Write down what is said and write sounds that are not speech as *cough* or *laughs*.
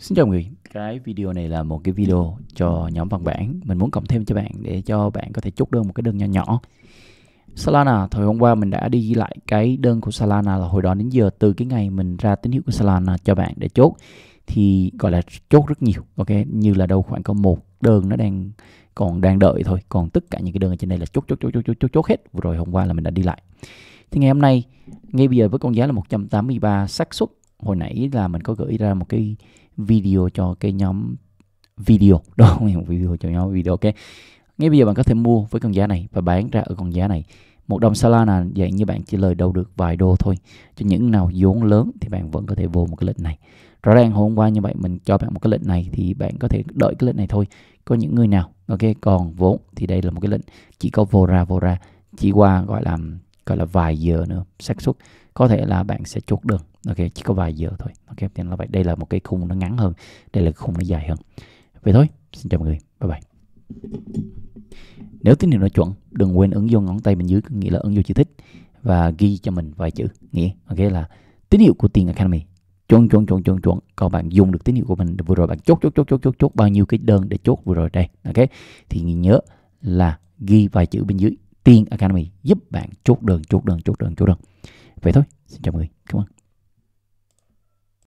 Xin chào mọi người, cái video này là một cái video cho nhóm văn bản Mình muốn cộng thêm cho bạn để cho bạn có thể chốt đơn một cái đơn nho nhỏ Solana, thời hôm qua mình đã đi ghi lại cái đơn của Solana là hồi đó đến giờ Từ cái ngày mình ra tín hiệu của Solana cho bạn để chốt Thì gọi là chốt rất nhiều, ok Như là đâu khoảng có một đơn nó đang còn đang đợi thôi Còn tất cả những cái đơn ở trên đây là chốt chốt chốt chốt chốt chốt hết Vừa rồi hôm qua là mình đã đi lại Thì ngày hôm nay, ngay bây giờ với con giá là 183 xác suất hồi nãy là mình có gửi ra một cái video cho cái nhóm video *laughs* đó không video cho nhóm video ok ngay bây giờ bạn có thể mua với con giá này và bán ra ở con giá này một đồng Solana dạng như bạn chỉ lời đâu được vài đô thôi cho những nào vốn lớn thì bạn vẫn có thể vô một cái lệnh này rõ ràng hôm qua như vậy mình cho bạn một cái lệnh này thì bạn có thể đợi cái lệnh này thôi có những người nào ok còn vốn thì đây là một cái lệnh chỉ có vô ra vô ra chỉ qua gọi là gọi là vài giờ nữa xác suất có thể là bạn sẽ chốt được ok chỉ có vài giờ thôi các em tin là vậy đây là một cái khung nó ngắn hơn đây là khung nó dài hơn vậy thôi xin chào mọi người bye bye nếu tín hiệu nó chuẩn đừng quên ứng vô ngón tay bên dưới nghĩa là ứng vô chữ thích và ghi cho mình vài chữ nghĩa ok là tín hiệu của tiền academy chuẩn chuẩn chuẩn chuẩn chuẩn còn bạn dùng được tín hiệu của mình vừa rồi bạn chốt chốt chốt chốt chốt chốt bao nhiêu cái đơn để chốt vừa rồi đây ok thì nhớ là ghi vài chữ bên dưới tiền academy giúp bạn chốt đơn chốt đơn chốt đơn chốt đơn vậy thôi xin chào mọi người cảm ơn